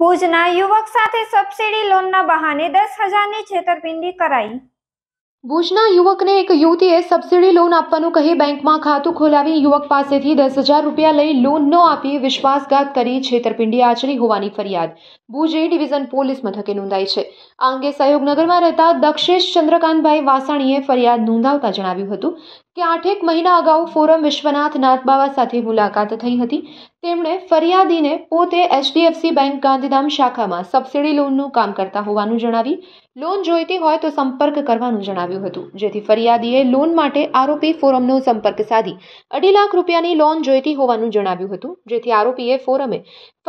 ભુજના યુવક સાથે સબસિડી લોનના બહાને દસ હજારની છેતરપિંડી કરાઈ ભુજના યુવકને એક યુવતીએ સબસિડી લોન આપવાનું કહી બેંકમાં ખાતું ખોલાવી યુવક પાસેથી દસ હજાર રૂપિયા લઈ લોન ન આપી વિશ્વાસઘાત કરી છેતરપિંડી આચરી હોવાની ફરિયાદ ભુજ ડિવિઝન પોલીસ મથકે નોંધાઈ છે આ અંગે સહયોગનગરમાં રહેતા દક્ષેશ ચંદ્રકાંતભાઈ વાસાણીએ ફરિયાદ નોંધાવતા જણાવ્યું હતું કે આઠેક મહિના અગાઉ ફોરમ વિશ્વનાથ નાથબાવા સાથે મુલાકાત થઈ હતી તેમણે ફરિયાદીને પોતે એચડીએફસી બેંક ગાંધીધામ શાખામાં સબસિડી લોનનું કામ કરતા હોવાનું જણાવી લોન જોઈતી હોય તો સંપર્ક કરવાનું જણાવ્યું હતું જેથી ફરિયાદીએ લોન માટે આરોપી ફોરમનો સંપર્ક સાધી અઢી લાખ રૂપિયાની લોન જોઈતી હોવાનું જણાવ્યું હતું જેથી આરોપીએ ફોરમે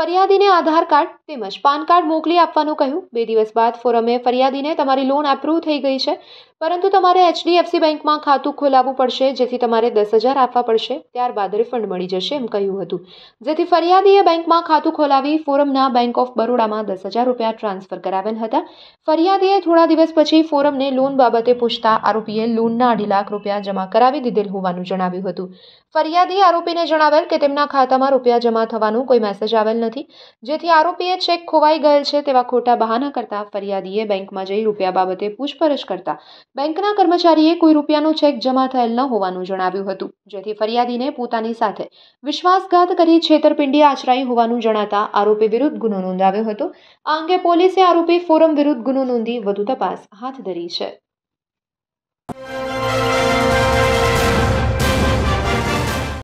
ફરિયાદીને આધાર કાર્ડ તેમજ પાન કાર્ડ મોકલી આપવાનું કહ્યું બે દિવસ બાદ ફોરમે ફરિયાદીને તમારી લોન એપ્રુવ થઈ ગઈ છે પરંતુ તમારે એચડીએફસી બેંકમાં ખાતું ખોલાવવું પડશે જેથી તમારે દસ હજાર આપવા પડશે ત્યારબાદ રિફંડ મળી જશે એમ કહ્યું હતું જેથી ફરિયાદીએ બેંકમાં ખાતું ખોલાવી ફોરમના બેંક ઓફ બરોડામાં દસ હજાર રૂપિયા ટ્રાન્સફર કરાવેલ હતા ફરિયાદીએ થોડા દિવસ પછી ફોરમને લોન બાબતે પૂછતા આરોપીએ લોનના અઢી લાખ રૂપિયા જમા કરાવી દીધેલ હોવાનું જણાવ્યું હતું ફરિયાદીએ આરોપીને જણાવેલ કે તેમના ખાતામાં રૂપિયા જમા થવાનું કોઈ મેસેજ આવેલ નથી જેથી આરોપીએ ચેક ખોવાઈ ગયેલ છે તેવા ખોટા બહાના કરતા ફરિયાદીએ બેંકમાં જઈ રૂપિયા બાબતે પૂછપરછ કરતા બેંકના કર્મચારીએ કોઈ રૂપિયાનો ચેક જમા થયેલ ન હોવાનું જણાવ્યું હતું જેથી ફરિયાદીને પોતાની સાથે વિશ્વાસઘાત કરી છેતરપિંડી આચરાઈ હોવાનું જણાતા આરોપી વિરુદ્ધ ગુનો નોંધાવ્યો હતો આ અંગે પોલીસે આરોપી ફોરમ વિરુદ્ધ ગુનો નોંધી વધુ તપાસ હાથ ધરી છે